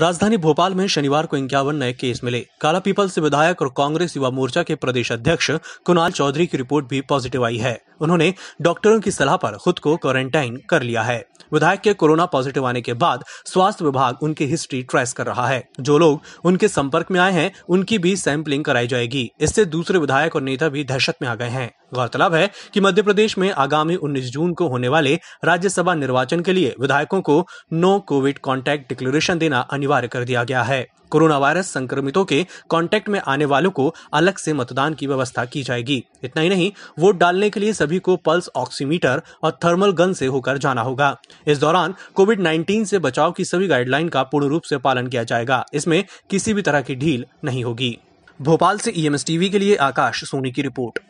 राजधानी भोपाल में शनिवार को इक्यावन नए केस मिले काला पीपल से विधायक और कांग्रेस युवा मोर्चा के प्रदेश अध्यक्ष कुणाल चौधरी की रिपोर्ट भी पॉजिटिव आई है उन्होंने डॉक्टरों की सलाह पर खुद को क्वारंटाइन कर लिया है विधायक के कोरोना पॉजिटिव आने के बाद स्वास्थ्य विभाग उनकी हिस्ट्री ट्रेस कर रहा है जो लोग उनके संपर्क में आए हैं उनकी भी सैंपलिंग कराई जाएगी इससे दूसरे विधायक और नेता भी दहशत में आ गए हैं गौरतलब है कि मध्य प्रदेश में आगामी 19 जून को होने वाले राज्यसभा निर्वाचन के लिए विधायकों को नो कोविड कॉन्टैक्ट डिक्लेरेशन देना अनिवार्य कर दिया गया है कोरोना वायरस संक्रमितों के कांटेक्ट में आने वालों को अलग से मतदान की व्यवस्था की जाएगी इतना ही नहीं वोट डालने के लिए सभी को पल्स ऑक्सीमीटर और थर्मल गन से होकर जाना होगा इस दौरान कोविड 19 से बचाव की सभी गाइडलाइन का पूर्ण रूप से पालन किया जाएगा इसमें किसी भी तरह की ढील नहीं होगी भोपाल से ई टीवी के लिए आकाश सोनी की रिपोर्ट